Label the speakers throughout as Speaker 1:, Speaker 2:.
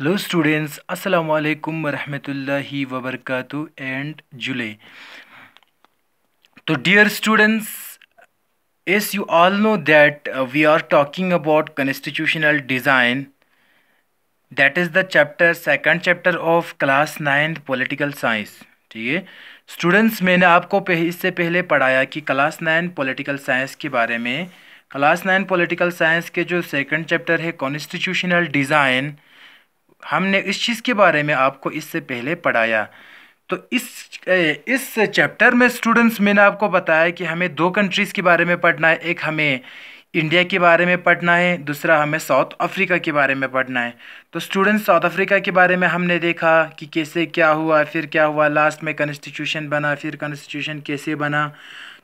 Speaker 1: Hello students अस्सलाम वालेकुम वरहमतुल्लाहि वबरकातु एंड जुले तो dear students as you all know that we are talking about constitutional design that is the chapter second chapter of class ninth political science ठीक है students मैंने आपको पह, इससे पहले पढ़ाया कि क्लास नाइन पॉलिटिकल साइंस के बारे में क्लास नाइन पॉलिटिकल साइंस के जो सेकंड चैप्टर है कॉन्स्टिट्यूशनल डिज़ाइन हमने इस चीज़ के बारे में आपको इससे पहले पढ़ाया तो इस इस चैप्टर में स्टूडेंट्स मैंने आपको बताया कि हमें दो कंट्रीज़ के बारे में पढ़ना है एक हमें इंडिया के बारे में पढ़ना है दूसरा हमें साउथ अफ्रीका के बारे में पढ़ना है तो स्टूडेंट्स साउथ अफ्रीका के बारे में हमने देखा कि कैसे क्या हुआ फिर क्या हुआ लास्ट में कंस्टिट्यूशन बना फिर कंस्टिट्यूशन कैसे बना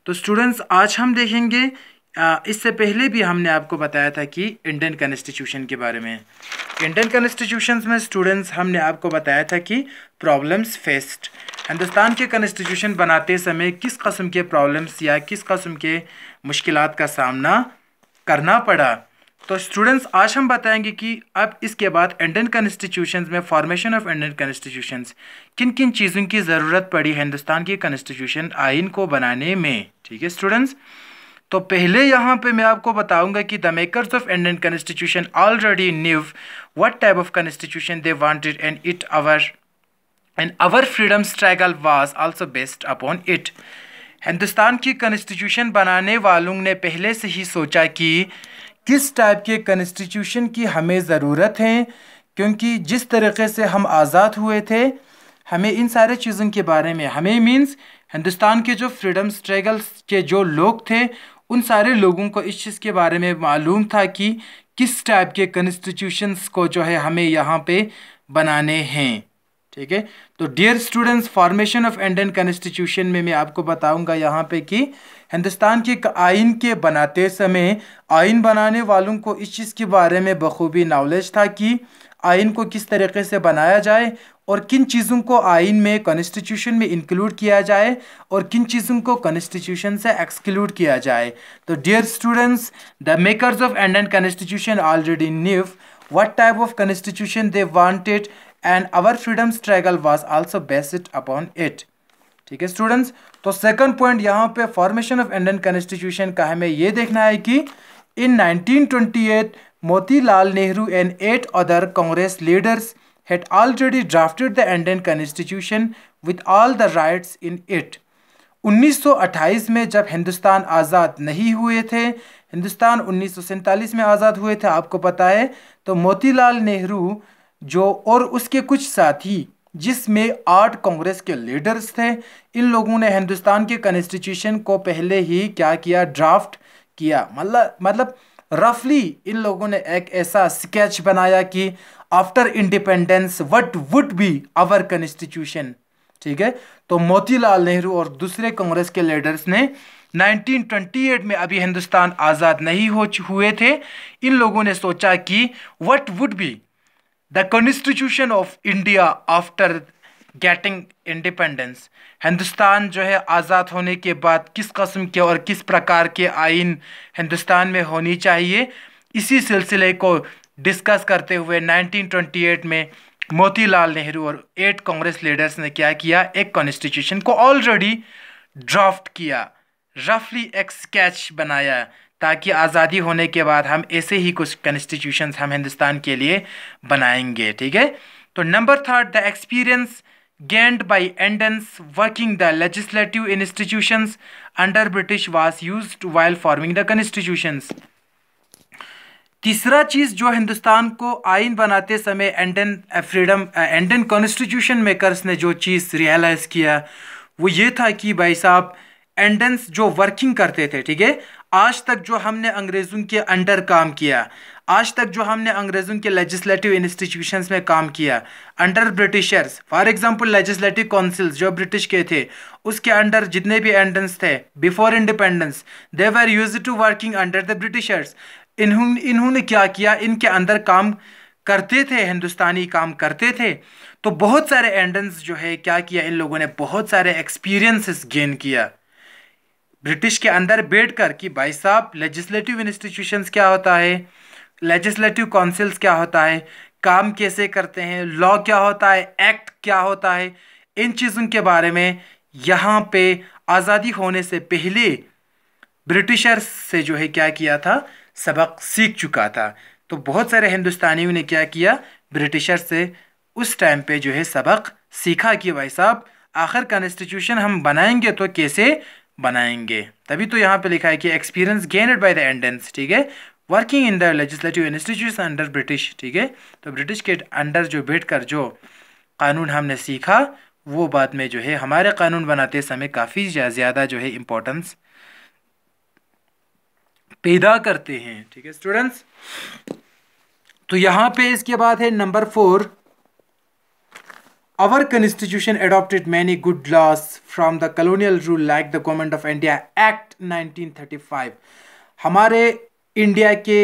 Speaker 1: तो स्टूडेंट्स आज हम देखेंगे इससे पहले भी हमने आपको बताया था कि इंडियन कॉन्स्टिट्यूशन के बारे में इंडियन कॉन्स्टिट्यूशन में स्टूडेंट्स हमने आपको बताया था कि प्रॉब्लम्स फेस्ड हिंदुस्तान के कॉन्स्टिट्यूशन बनाते समय किस कस्म के प्रॉब्लम्स या किस कस्म के मुश्किल का सामना करना पड़ा तो स्टूडेंट्स आज हम बताएंगे कि अब इसके बाद इंडियन कॉन्स्टिट्यूशन में फॉर्मेशन ऑफ इंडियन कॉन्स्टिट्यूशन किन किन चीज़ों की ज़रूरत पड़ी हिंदुस्तान के कॉन्स्टिट्यूशन आइन को बनाने में ठीक है स्टूडेंट्स तो पहले यहाँ पे मैं आपको बताऊंगा कि the makers of Indian constitution already knew what type of constitution they wanted and it our and our freedom struggle was also based upon it Hindustan की कॉन्स्टिट्यूशन बनाने वालों ने पहले से ही सोचा कि किस टाइप के कॉन्स्टिट्यूशन की हमें ज़रूरत है क्योंकि जिस तरीके से हम आज़ाद हुए थे हमें इन सारे चीज़ों के बारे में हमें मीन्स हिंदुस्तान के जो फ्रीडम स्ट्रगल के जो लोग थे उन सारे लोगों को इस चीज़ के बारे में मालूम था कि किस टाइप के कंस्टिट्यूशंस को जो है हमें यहाँ पे बनाने हैं ठीक है तो dear students formation of Indian constitution में मैं आपको बताऊंगा यहाँ पे कि हिंदुस्तान के आइन के बनाते समय आइन बनाने वालों को इस चीज़ के बारे में बखूबी नॉलेज था कि आइन को किस तरीके से बनाया जाए और किन चीज़ों को आइन में कॉन्स्टिट्यूशन में इंक्लूड किया जाए और किन चीज़ों को कॉन्स्टिट्यूशन से एक्सक्लूड किया जाए तो dear students the makers of Indian constitution already knew what type of constitution they wanted and our freedom struggle was also based upon it ठीक है स्टूडेंट्स तो सेकंड पॉइंट यहाँ पे फॉर्मेशन ऑफ इंडियन कॉन्स्टिट्यूशन का हमें ये देखना है कि इन 1928 Motilal Nehru and eight other Congress leaders had already drafted the Indian constitution with all the rights in it. 1928 में जब हिंदुस्तान आज़ाद नहीं हुए थे हिंदुस्तान उन्नीस में आज़ाद हुए थे आपको पता है तो मोतीलाल नेहरू जो और उसके कुछ साथी जिसमें आठ कांग्रेस के लीडर्स थे इन लोगों ने हिंदुस्तान के कॉन्स्टिट्यूशन को पहले ही क्या किया ड्राफ्ट किया मतलब मतलब रफली इन लोगों ने एक ऐसा स्केच बनाया कि after independence what would be our constitution ठीक है तो मोतीलाल नेहरू और दूसरे कांग्रेस के लीडर्स ने 1928 में अभी हिंदुस्तान आज़ाद नहीं हो हुए थे इन लोगों ने सोचा कि what would be the constitution of India after getting independence Hindustan जो है आज़ाद होने के बाद किस कस्म के और किस प्रकार के आइन हिंदुस्तान में होनी चाहिए इसी सिलसिले को डिस्कस करते हुए 1928 में मोतीलाल नेहरू और एट कांग्रेस लीडर्स ने क्या किया एक कॉन्स्टिट्यूशन को ऑलरेडी ड्राफ्ट किया रफली एक स्केच बनाया ताकि आज़ादी होने के बाद हम ऐसे ही कुछ कॉन्स्टिट्यूशन हम हिंदुस्तान के लिए बनाएंगे ठीक है तो number third the experience gained by Indians working the legislative institutions under British was used while forming the constitutions. तीसरा चीज़ जो हिंदुस्तान को आइन बनाते समय Indian freedom Indian constitution makers ने जो चीज़ रियलाइज़ किया वो ये था कि भाई साहब इंडियंस जो वर्किंग करते थे ठीक है आज तक जो हमने अंग्रेज़ों के अंडर काम किया आज तक जो हमने अंग्रेज़ों के लेजिस्लेटिव इंस्टीट्यूशन में काम किया under Britishers for example legislative councils जो ब्रिटिश के थे उसके अंडर जितने भी एंडेंस थे before independence they were use to working under the Britishers इन्होंने इन्होंने क्या किया इनके अंदर काम करते थे हिंदुस्तानी काम करते थे तो बहुत सारे एंडेंस जो है क्या किया इन लोगों ने बहुत सारे एक्सपीरियंसेस गेन किया ब्रिटिश के अंदर बैठ कर कि भाई साहब लेजिस्लेटिव इंस्टीट्यूशंस क्या होता है लेजिस्लेटिव काउंसिल्स क्या होता है काम कैसे करते हैं लॉ क्या होता है एक्ट क्या होता है इन चीज़ों के बारे में यहाँ पे आज़ादी होने से पहले ब्रिटिशर्स से जो है क्या किया था सबक सीख चुका था तो बहुत सारे हिंदुस्तानियों ने क्या किया ब्रिटिशर से उस टाइम पे जो है सबक सीखा कि भाई साहब आखिर कॉन्स्टिट्यूशन हम बनाएंगे तो कैसे बनाएंगे तभी तो यहाँ पे लिखा है कि experience gained by the Indians ठीक है working in the legislative institution under British ठीक है तो ब्रिटिश के अंडर जो बैठ कर जो कानून हमने सीखा वो बाद में जो है हमारे कानून बनाते समय काफ़ी ज़्यादा जो है इम्पोर्टेंस पैदा करते हैं ठीक है स्टूडेंट्स तो यहाँ पे इसके बाद है number four Our constitution adopted many good laws from the colonial rule like the Government of India Act 1935. हमारे इंडिया के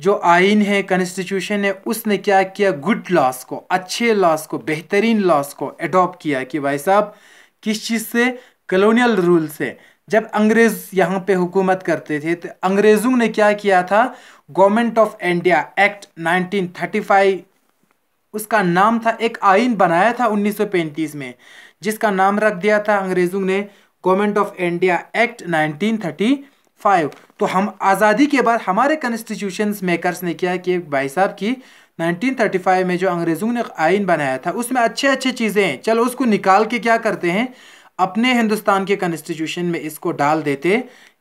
Speaker 1: जो आइन है कॉन्स्टिट्यूशन है उसने क्या किया गुड लॉस को अच्छे लॉस को बेहतरीन लॉस को एडॉप्ट किया कि भाई साहब किस चीज़ से कलोनियल रूल से जब अंग्रेज़ यहाँ पे हुकूमत करते थे तो अंग्रेज़ों ने क्या किया था गवर्नमेंट ऑफ इंडिया एक्ट 1935 उसका नाम था एक आइन बनाया था 1935 में जिसका नाम रख दिया था अंग्रेज़ों ने government of India act 1935 five तो हम आज़ादी के बाद हमारे कॉन्स्टिट्यूशन मेकर्स ने किया कि भाई साहब की 1935 में जो अंग्रेज़ों ने आइन बनाया था उसमें अच्छे अच्छे चीज़ें हैं चलो उसको निकाल के क्या करते हैं अपने हिंदुस्तान के कॉन्स्टिट्यूशन में इसको डाल देते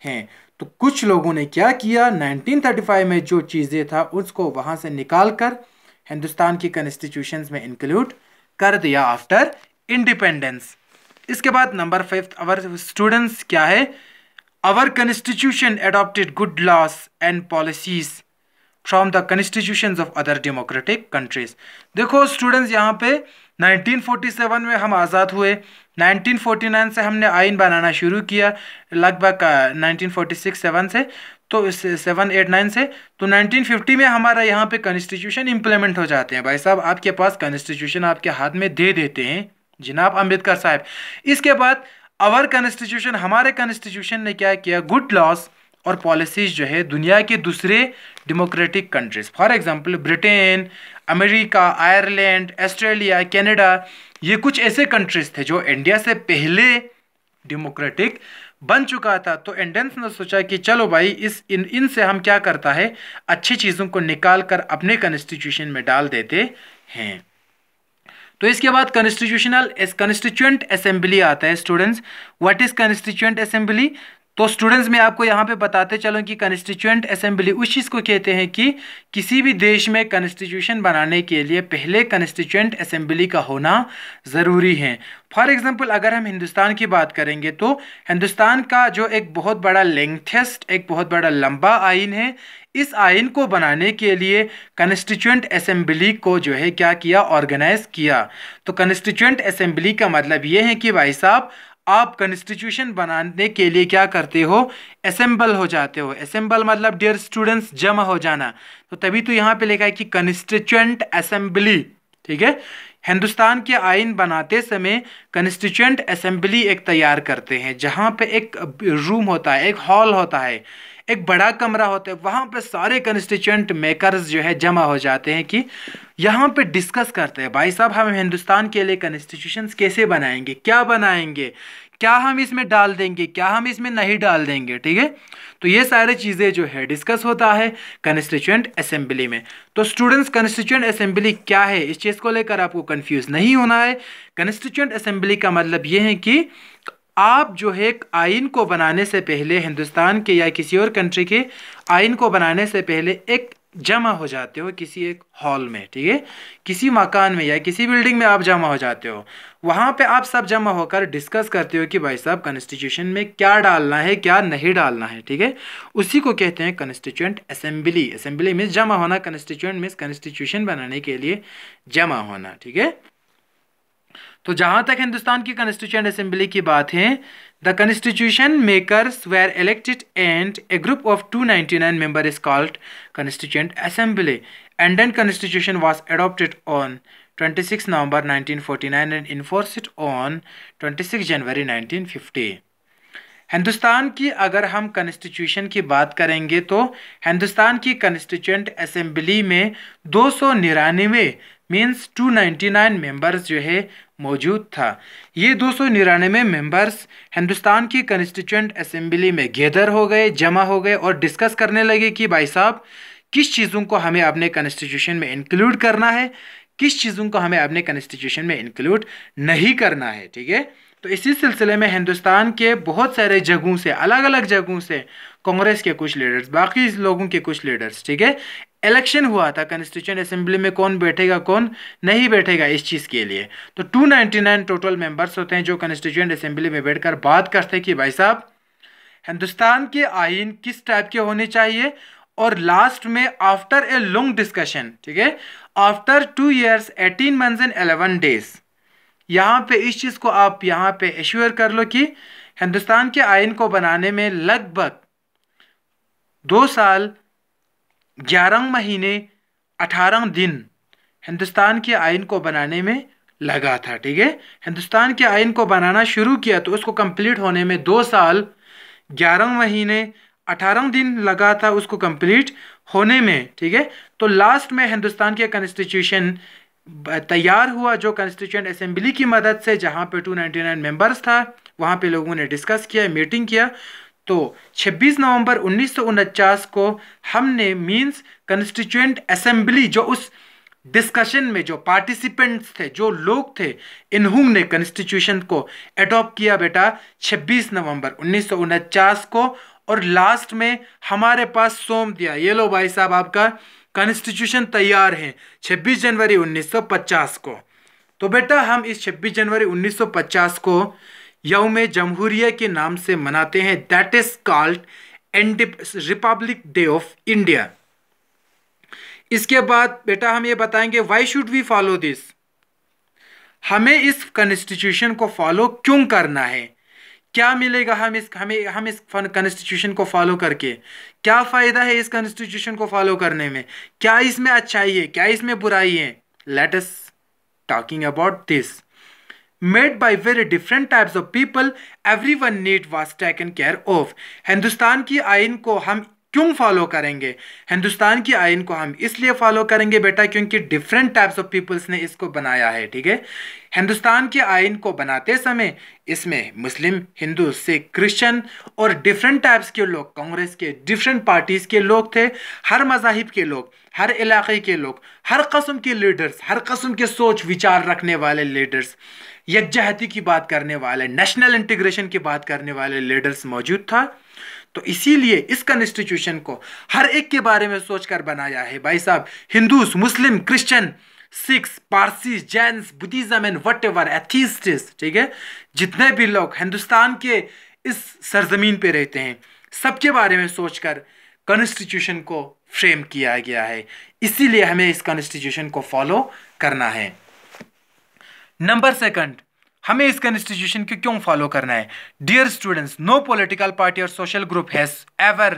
Speaker 1: हैं तो कुछ लोगों ने क्या किया 1935 में जो चीज़ें था उसको वहाँ से निकाल कर हिंदुस्तान की कॉन्स्टिट्यूशन में इंक्लूड कर दिया आफ्टर इंडिपेंडेंस इसके बाद नंबर फिफ्थ अवर स्टूडेंट्स क्या है Our constitution adopted good laws and policies from the constitutions of other democratic countries. देखो students यहाँ पे 1947 में हम आज़ाद हुए 1949 से हमने आइन बनाना शुरू किया लगभग 1946-7 से तो सेवन एट नाइन से तो 1950 में हमारा यहाँ पे कॉन्स्टिट्यूशन इम्प्लीमेंट हो जाते हैं भाई साहब आपके पास कॉन्स्टिट्यूशन आपके हाथ में दे देते हैं जनाब अम्बेडकर साहब इसके बाद अवर कॉन्स्टिट्यूशन हमारे कॉन्स्टिट्यूशन ने क्या किया गुड लॉस और पॉलिसीज जो है दुनिया के दूसरे democratic countries for example Britain America Ireland Australia Canada ये कुछ ऐसे कंट्रीज थे जो इंडिया से पहले डेमोक्रेटिक बन चुका था तो इंडियंस ने सोचा कि चलो भाई इस इन इनसे हम क्या करता है अच्छी चीज़ों को निकाल कर अपने कॉन्स्टिट्यूशन में डाल देते हैं तो इसके बाद कॉन्स्टिट्यूशनल कॉन्स्टिट्यूंट असेंबली आता है students what is constituent assembly तो स्टूडेंट्स मैं आपको यहाँ पे बताते चलूँ कि कॉन्स्टिट्यूंट असेंबली उस चीज़ को कहते हैं कि किसी भी देश में कॉन्स्टिट्यूशन बनाने के लिए पहले कॉन्स्टिट्यूंट असेंबली का होना ज़रूरी है फॉर एग्ज़ाम्पल अगर हम हिंदुस्तान की बात करेंगे तो हिंदुस्तान का जो एक बहुत बड़ा लेंथेस्ट एक बहुत बड़ा लंबा आइन है इस आइन को बनाने के लिए कंस्टिट्यूंट असम्बली को जो है क्या किया ऑर्गेनाइज किया तो कंस्टिट्यूंट असम्बली का मतलब ये है कि भाई साहब आप कंस्टिट्यूशन बनाने के लिए क्या करते हो असेंबल हो जाते हो असेंबल मतलब डियर स्टूडेंट्स जमा हो जाना तो तभी तो यहाँ पे लिखा है कि कंस्टिट्यूंट असेंबली ठीक है हिंदुस्तान के आइन बनाते समय कंस्टिट्यूंट असेंबली एक तैयार करते हैं जहाँ पे एक रूम होता है एक हॉल होता है एक बड़ा कमरा होता है वहाँ पे सारे कंस्टिट्यूंट मेकर्स जो है जमा हो जाते हैं कि यहाँ पे डिस्कस करते हैं भाई साहब हम हिंदुस्तान के लिए कंस्टिट्यूशन कैसे बनाएंगे क्या बनाएंगे क्या हम इसमें डाल देंगे क्या हम इसमें नहीं डाल देंगे ठीक है तो ये सारे चीज़ें जो है डिस्कस होता है कंस्टिट्यूंट असेंबली में तो स्टूडेंट्स कंस्टिट्यूंट असेंबली क्या है इस चीज़ को लेकर आपको कन्फ्यूज़ नहीं होना है कंस्टिट्यूंट असेंबली का मतलब ये है कि आप जो है एक आइन को बनाने से पहले हिंदुस्तान के या किसी और कंट्री के आइन को बनाने से पहले एक जमा हो जाते हो किसी एक हॉल में ठीक है किसी मकान में या किसी बिल्डिंग में आप जमा हो जाते हो वहाँ पे आप सब जमा होकर डिस्कस करते हो कि भाई साहब कॉन्स्टिट्यूशन में क्या डालना है क्या नहीं डालना है ठीक है उसी को कहते हैं कॉन्स्टिट्यूंट असेंबली असेंबली मीन्स जमा होना कॉन्स्टिट्यूंट मीन्स कॉन्स्टिट्यूशन बनाने के लिए जमा होना ठीक है तो जहाँ तक हिंदुस्तान की कॉन्स्टिट्यूशन असेंबली की बात है the constitution makers were elected and a group of 299 member is called constituent assembly and and constitution was adopted on 26 November 1949 and enforced on 26 January 1950 Hindustan की अगर हम कॉन्स्टिट्यूशन की बात करेंगे तो हिंदुस्तान की कॉन्स्टिट्यूंट असेंबली में दो सौ निन्यानवे means two ninety nine members जो है मौजूद था ये दो सौ निन्यानवे मेम्बर्स हिंदुस्तान की कंस्टिट्यूंट असम्बली में गेदर हो गए जमा हो गए और डिस्कस करने लगे कि भाई साहब किस चीज़ों को हमें अपने कंस्टिट्यूशन में इंक्लूड करना है किस चीज़ों को हमें अपने कंस्टिट्यूशन में इंक्लूड नहीं करना है ठीक है तो इसी सिलसिले में हिंदुस्तान के बहुत सारे जगहों से अलग अलग जगहों से कांग्रेस के कुछ लीडर्स बाकी लोगों के कुछ लीडर्स ठीक है इलेक्शन हुआ था कंस्टिट्यूंट असेंबली में कौन बैठेगा कौन नहीं बैठेगा इस चीज़ के लिए तो 299 टोटल मेंबर्स होते हैं जो कंस्टिट्यूंट असेंबली में बैठकर बात करते हैं कि भाई साहब हिंदुस्तान के आइन किस टाइप के होने चाहिए और लास्ट में आफ्टर ए लॉन्ग डिस्कशन ठीक है after two years eighteen month and eleven days यहाँ पे इस चीज़ को आप यहाँ पे एश्योर कर लो कि हिंदुस्तान के आइन को बनाने में लगभग दो साल ग्यारह महीने अठारह दिन हिंदुस्तान के आइन को बनाने में लगा था ठीक है हिंदुस्तान के आइन को बनाना शुरू किया तो उसको कंप्लीट होने में दो साल ग्यारह महीने अठारह दिन लगा था उसको कंप्लीट होने में ठीक है तो लास्ट में हिंदुस्तान के कॉन्स्टिट्यूशन तैयार हुआ जो कॉन्स्टिट्यूशन असेंबली की मदद से जहाँ पे 299 मेंबर्स था वहाँ पे लोगों ने डिस्कस किया मीटिंग किया तो 26 नवंबर उन्नीस को हमने मींस कंस्टिट्यूएंट असेंबली जो उस डिस्कशन में जो पार्टिसिपेंट्स थे जो लोग थे इन्होंने कंस्टिट्यूशन को एडॉप्ट किया बेटा 26 नवंबर उन्नीस को और लास्ट में हमारे पास सोम दिया ये लो भाई साहब आपका कॉन्स्टिट्यूशन तैयार है 26 जनवरी 1950 को तो बेटा हम इस 26 जनवरी 1950 को यौम जमहूरिया के नाम से मनाते हैं that is called and republic day of India इसके बाद बेटा हम ये बताएंगे why should we follow this हमें इस कॉन्स्टिट्यूशन को फॉलो क्यों करना है क्या मिलेगा हम इस हमें हम इस कॉन्स्टिट्यूशन को फॉलो करके क्या फ़ायदा है इस कॉन्स्टिट्यूशन को फॉलो करने में क्या इसमें अच्छाई है क्या इसमें बुराई है let us talking about this made by very different types of people every one need was taken care of Hindustan की आइन को हम क्यों फॉलो करेंगे हिंदुस्तान की आइन को हम इसलिए फॉलो करेंगे बेटा क्योंकि डिफरेंट टाइप्स ऑफ पीपल्स ने इसको बनाया है ठीक है हिंदुस्तान के आइन को बनाते समय इसमें मुस्लिम हिंदू सिख क्रिश्चियन और डिफरेंट टाइप्स के लोग कांग्रेस के डिफरेंट पार्टीज़ के लोग थे हर मजाहिब के लोग हर इलाके के लोग हर कस्म के लीडर्स हर कस्म के सोच विचार रखने वाले लीडर्स यकजहती की बात करने वाले नेशनल इंटीग्रेशन की बात करने वाले लीडर्स मौजूद था तो इसीलिए इस कॉन्स्टिट्यूशन को हर एक के बारे में सोचकर बनाया है भाई साहब Hindus Muslim Christian Sikhs Parsi Jains Buddhism and whatever atheists ठीक है जितने भी लोग हिंदुस्तान के इस सरजमीन पे रहते हैं सबके बारे में सोचकर कॉन्स्टिट्यूशन को फ्रेम किया गया है इसीलिए हमें इस कॉन्स्टिट्यूशन को फॉलो करना है नंबर सेकंड हमें इस कॉन्स्टिट्यूशन को क्यों फॉलो करना है dear students no political party और social group has ever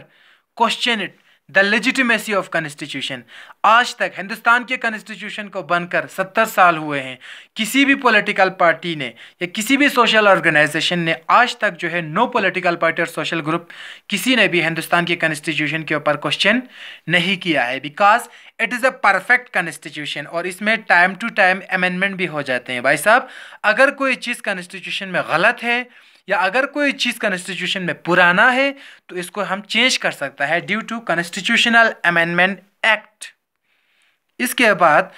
Speaker 1: question it the legitimacy of constitution आज तक हिंदुस्तान के कॉन्स्टिट्यूशन को बनकर सत्तर साल हुए हैं किसी भी पॉलिटिकल पार्टी ने या किसी भी सोशल ऑर्गेनाइजेशन ने आज तक जो है नो पॉलिटिकल पार्टी और सोशल ग्रुप किसी ने भी हिंदुस्तान के कॉन्स्टिट्यूशन के ऊपर क्वेश्चन नहीं किया है because it is a perfect constitution और इसमें टाइम टू टाइम अमेंडमेंट भी हो जाते हैं भाई साहब अगर कोई चीज़ कॉन्स्टिट्यूशन में गलत है या अगर कोई चीज़ कॉन्स्टिट्यूशन में पुराना है तो इसको हम चेंज कर सकता है due to constitutional amendment act इसके बाद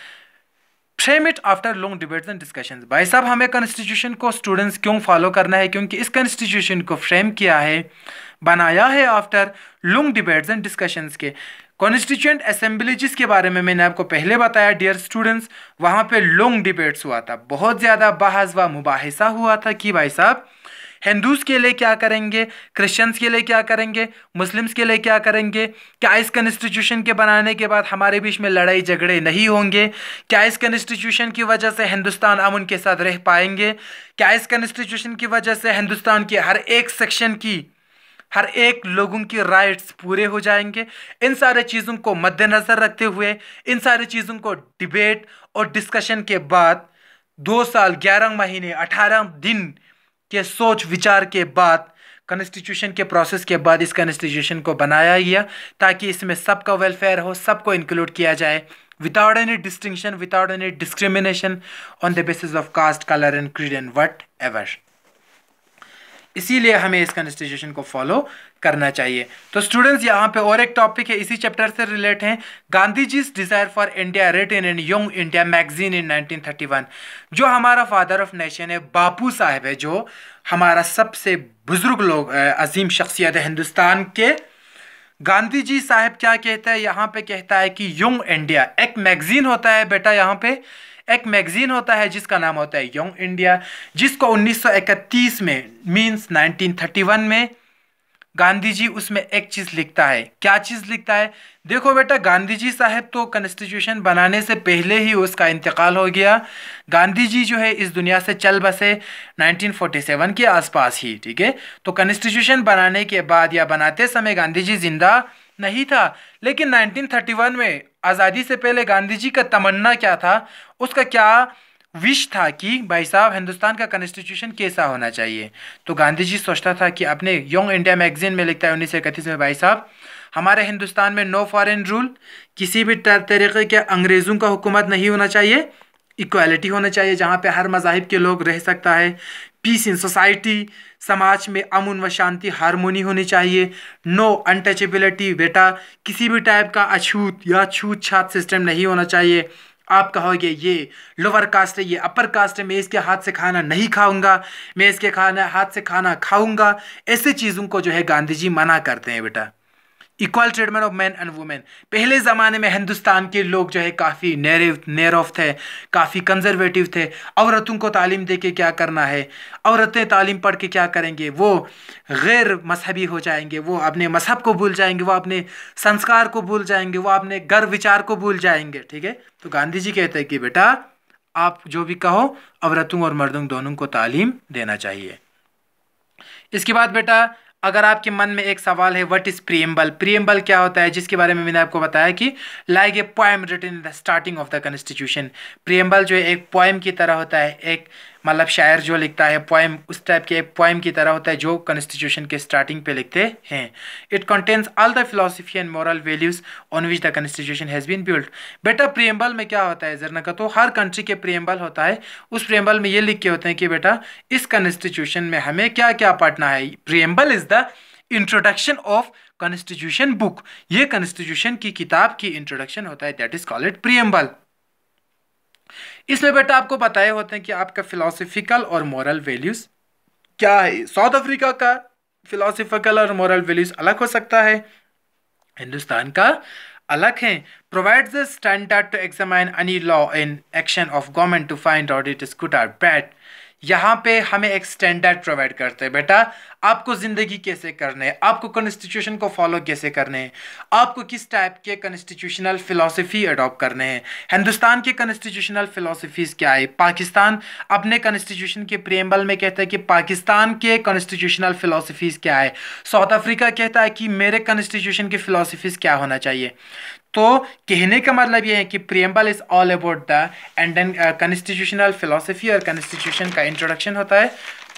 Speaker 1: frame it after long debates and discussion भाई साहब हमें कॉन्स्टिट्यूशन को स्टूडेंट्स क्यों फॉलो करना है क्योंकि इस कॉन्स्टिट्यूशन को फ्रेम किया है बनाया है after long debates and discussions के कॉन्स्टिट्यूंट असेंबली जिसके बारे में मैंने आपको पहले बताया डियर स्टूडेंट्स वहाँ पे लॉन्ग डिबेट्स हुआ था बहुत ज़्यादा बहस व मुबासा हुआ था कि भाई साहब हिंदूज के लिए क्या करेंगे क्रिश्चियंस के लिए क्या करेंगे मुस्लिम्स के लिए क्या करेंगे क्या इस कंस्टिट्यूशन के बनाने के बाद हमारे बीच में लड़ाई झगड़े नहीं होंगे क्या इस कंस्टिट्यूशन की वजह से हिंदुस्तान अमन के साथ रह पाएंगे क्या इस कंस्टिट्यूशन की वजह से हिंदुस्तान के हर एक सेक्शन की हर एक लोगों की राइट्स पूरे हो जाएंगे इन सारे चीज़ों को मद्देनज़र रखते हुए इन सारे चीज़ों को डिबेट और डिस्कशन के बाद दो साल ग्यारह महीने अठारह दिन के सोच विचार के बाद कॉन्स्टिट्यूशन के प्रोसेस के बाद इस कॉन्स्टिट्यूशन को बनाया गया ताकि इसमें सबका वेलफेयर हो सबको इंक्लूड किया जाए without any distinction without any discrimination on the basis of caste colour and creed and whatever इसीलिए हमें इस कॉन्स्टिट्यूशन को फॉलो करना चाहिए तो स्टूडेंट्स यहाँ पे और एक टॉपिक है इसी चैप्टर से रिलेट है गांधी जीज desire for India written in Young India magazine in 1931 जो हमारा फादर ऑफ नेशन है बापू साहब है जो हमारा सबसे बुज़ुर्ग लोग अजीम शख्सियत है हिंदुस्तान के गांधी जी साहब क्या कहता है यहाँ पे कहता है कि यंग इंडिया एक मैगजीन होता है बेटा यहाँ पे एक मैगजीन होता है जिसका नाम होता है यंग इंडिया जिसको 1931 में मींस 1931 में गांधी जी उसमें एक चीज़ लिखता है क्या चीज़ लिखता है देखो बेटा गांधी जी साहब तो कॉन्स्टिट्यूशन बनाने से पहले ही उसका इंतकाल हो गया गांधी जी जो है इस दुनिया से चल बसे 1947 के आसपास ही ठीक है तो कॉन्स्टिट्यूशन बनाने के बाद या बनाते समय गांधी जी जिंदा नहीं था लेकिन 1931 में आज़ादी से पहले गांधी जी का तमन्ना क्या था उसका क्या विश था कि भाई साहब हिंदुस्तान का कॉन्स्टिट्यूशन कैसा होना चाहिए तो गांधी जी सोचता था कि अपने यंग इंडिया मैगजीन में लिखता है उन्नीस में भाई साहब हमारे हिंदुस्तान में नो फॉरेन रूल किसी भी तरीके के अंग्रेज़ों का हुकूमत नहीं होना चाहिए इक्वालिटी होना चाहिए जहाँ पे हर मजाहब के लोग रह सकता है पीस इन सोसाइटी समाज में अमन व शांति हारमोनी होनी चाहिए नो अनटचेबिलिटी बेटा किसी भी टाइप का अछूत या छूत छात सिस्टम नहीं होना चाहिए आप कहोगे ये लोअर कास्ट है ये अपर कास्ट है मैं इसके हाथ से खाना नहीं खाऊंगा मैं इसके खाना हाथ से खाना खाऊंगा ऐसी चीज़ों को जो है गांधी जी मना करते हैं बेटा equal treatment of man and women पहले ज़माने में हिंदुस्तान के लोग जो है काफ़ी नेरेव नेरफ थे काफ़ी कंजर्वेटिव थे औरतों को तालीम दे के क्या करना है औरतें तालीम पढ़ के क्या करेंगे वो गैर मजहबी हो जाएंगे वो अपने मजहब को भूल जाएंगे वो अपने संस्कार को भूल जाएंगे वो अपने गर्व विचार को भूल जाएंगे ठीक है तो गांधी जी कहते हैं कि बेटा आप जो भी कहो औरतों और मर्दों दोनों को तालीम देना चाहिए इसके बाद बेटा अगर आपके मन में एक सवाल है व्हाट इज़ प्रियम्बल प्रियम्बल क्या होता है जिसके बारे में मैंने आपको बताया कि like a poem written in the starting of the constitution preamble जो है एक पोएम की तरह होता है एक मतलब शायर जो लिखता है पोएम उस टाइप के पोएम की तरह होता है जो कॉन्स्टिट्यूशन के स्टार्टिंग पे लिखते हैं it contains all the philosophy and moral values on which the constitution has been built बेटा प्रियम्बल में क्या होता है का तो हर कंट्री के प्रियम्बल होता है उस प्रियम्बल में ये लिख के होते हैं कि बेटा इस कॉन्स्टिट्यूशन में हमें क्या क्या पढ़ना है preamble is the introduction of constitution book ये कॉन्स्टिट्यूशन की किताब की इंट्रोडक्शन होता है दैट इज कॉल्ड प्रियम्बल इसमें बेटा आपको बताए होते हैं कि आपका फिलोसफिकल और मॉरल वैल्यूज़ क्या है साउथ अफ्रीका का फिलोसफिकल और मॉरल वैल्यूज़ अलग हो सकता है हिंदुस्तान का अलग है provide the standard to examine any law in action of government to find out it is good or bad यहाँ पे हमें एक स्टैंडर्ड प्रोवाइड करते हैं बेटा आपको ज़िंदगी कैसे करने है आपको कॉन्स्टिट्यूशन को फॉलो कैसे करने हैं आपको किस टाइप के कॉन्स्टिट्यूशनल फिलोसफी अडॉप्ट करने हैं हिंदुस्तान के कॉन्स्टिट्यूशनल फिलोसफीज क्या है पाकिस्तान अपने कॉन्स्टिट्यूशन के प्रियम्बल में कहता है कि पाकिस्तान के कॉन्स्टिट्यूशनल फ़िलासफ़ीज़ क्या है साउथ अफ्रीका कहता है कि मेरे कॉन्स्टिट्यूशन की फ़िलासफ़ीज़ क्या होना चाहिए तो कहने का मतलब ये है कि preamble is all about the and constitutional constitutional philosophy और कॉन्स्टिट्यूशन का इंट्रोडक्शन होता है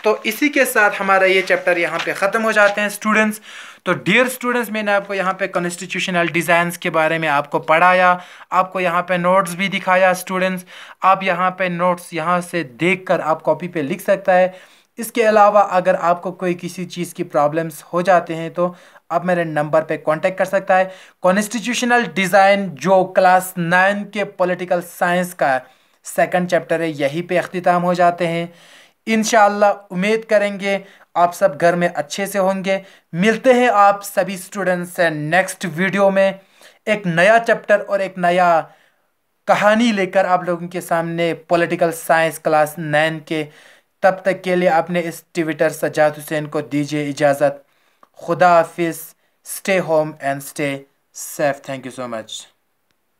Speaker 1: तो इसी के साथ हमारा ये चैप्टर यहाँ पे ख़त्म हो जाते हैं स्टूडेंट्स तो डियर स्टूडेंट्स मैंने आपको यहाँ पे कॉन्स्टिट्यूशनल डिज़ाइंस के बारे में आपको पढ़ाया आपको यहाँ पे नोट्स भी दिखाया स्टूडेंट्स आप यहाँ पे नोट्स यहाँ से देखकर आप कॉपी पे लिख सकता है इसके अलावा अगर आपको कोई किसी चीज़ की प्रॉब्लम्स हो जाते हैं तो आप मेरे नंबर पे कांटेक्ट कर सकता है कॉन्स्टिट्यूशनल डिज़ाइन जो क्लास नाइन के पॉलिटिकल साइंस का सेकंड चैप्टर है यहीं पे अख्ताम हो जाते हैं इन उम्मीद करेंगे आप सब घर में अच्छे से होंगे मिलते हैं आप सभी स्टूडेंट्स से नेक्स्ट वीडियो में एक नया चैप्टर और एक नया कहानी लेकर आप लोगों के सामने पॉलिटिकल साइंस क्लास नाइन के तब तक के लिए अपने इस ट्विटर सजाद हुसैन को दीजिए इजाज़त खुदा हाफिज़ stay home and stay safe thank you so much